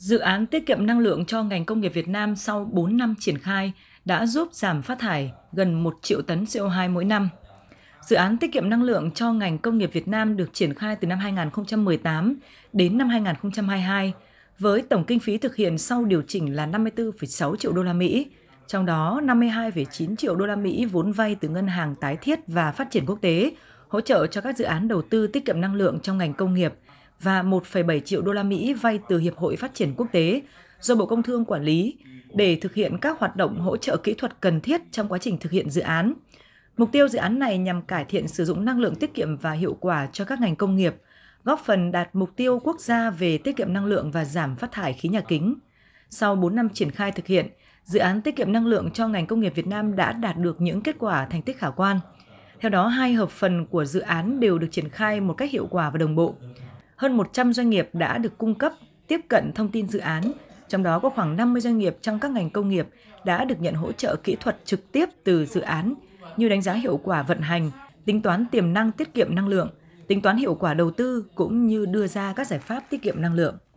Dự án tiết kiệm năng lượng cho ngành công nghiệp Việt Nam sau 4 năm triển khai đã giúp giảm phát thải gần 1 triệu tấn CO2 mỗi năm. Dự án tiết kiệm năng lượng cho ngành công nghiệp Việt Nam được triển khai từ năm 2018 đến năm 2022 với tổng kinh phí thực hiện sau điều chỉnh là 54,6 triệu đô la Mỹ, trong đó 52,9 triệu đô la Mỹ vốn vay từ ngân hàng tái thiết và phát triển quốc tế hỗ trợ cho các dự án đầu tư tiết kiệm năng lượng trong ngành công nghiệp và 1,7 triệu đô la Mỹ vay từ Hiệp hội Phát triển Quốc tế do Bộ Công Thương quản lý để thực hiện các hoạt động hỗ trợ kỹ thuật cần thiết trong quá trình thực hiện dự án. Mục tiêu dự án này nhằm cải thiện sử dụng năng lượng tiết kiệm và hiệu quả cho các ngành công nghiệp, góp phần đạt mục tiêu quốc gia về tiết kiệm năng lượng và giảm phát thải khí nhà kính. Sau 4 năm triển khai thực hiện, dự án tiết kiệm năng lượng cho ngành công nghiệp Việt Nam đã đạt được những kết quả thành tích khả quan. Theo đó, hai hợp phần của dự án đều được triển khai một cách hiệu quả và đồng bộ hơn 100 doanh nghiệp đã được cung cấp tiếp cận thông tin dự án, trong đó có khoảng 50 doanh nghiệp trong các ngành công nghiệp đã được nhận hỗ trợ kỹ thuật trực tiếp từ dự án như đánh giá hiệu quả vận hành, tính toán tiềm năng tiết kiệm năng lượng, tính toán hiệu quả đầu tư cũng như đưa ra các giải pháp tiết kiệm năng lượng.